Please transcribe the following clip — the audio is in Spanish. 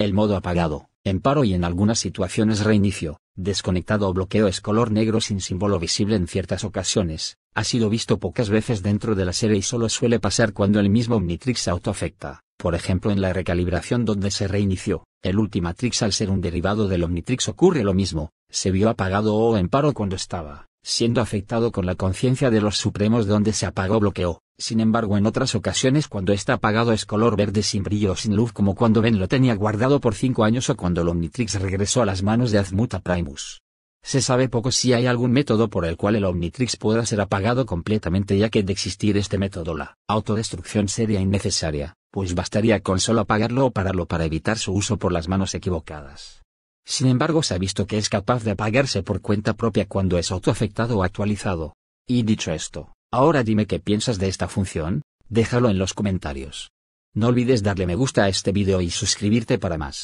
El modo apagado, en paro y en algunas situaciones reinicio, desconectado o bloqueo es color negro sin símbolo visible en ciertas ocasiones, ha sido visto pocas veces dentro de la serie y solo suele pasar cuando el mismo Omnitrix se autoafecta, por ejemplo en la recalibración donde se reinició, el Ultimatrix al ser un derivado del Omnitrix ocurre lo mismo, se vio apagado o en paro cuando estaba, siendo afectado con la conciencia de los supremos donde se apagó bloqueó, sin embargo en otras ocasiones cuando está apagado es color verde sin brillo o sin luz como cuando Ben lo tenía guardado por 5 años o cuando el Omnitrix regresó a las manos de Azmuta Primus. Se sabe poco si hay algún método por el cual el Omnitrix pueda ser apagado completamente ya que de existir este método la autodestrucción sería innecesaria, pues bastaría con solo apagarlo o pararlo para evitar su uso por las manos equivocadas. Sin embargo se ha visto que es capaz de apagarse por cuenta propia cuando es autoafectado o actualizado. Y dicho esto, Ahora dime qué piensas de esta función, déjalo en los comentarios. No olvides darle me gusta a este video y suscribirte para más.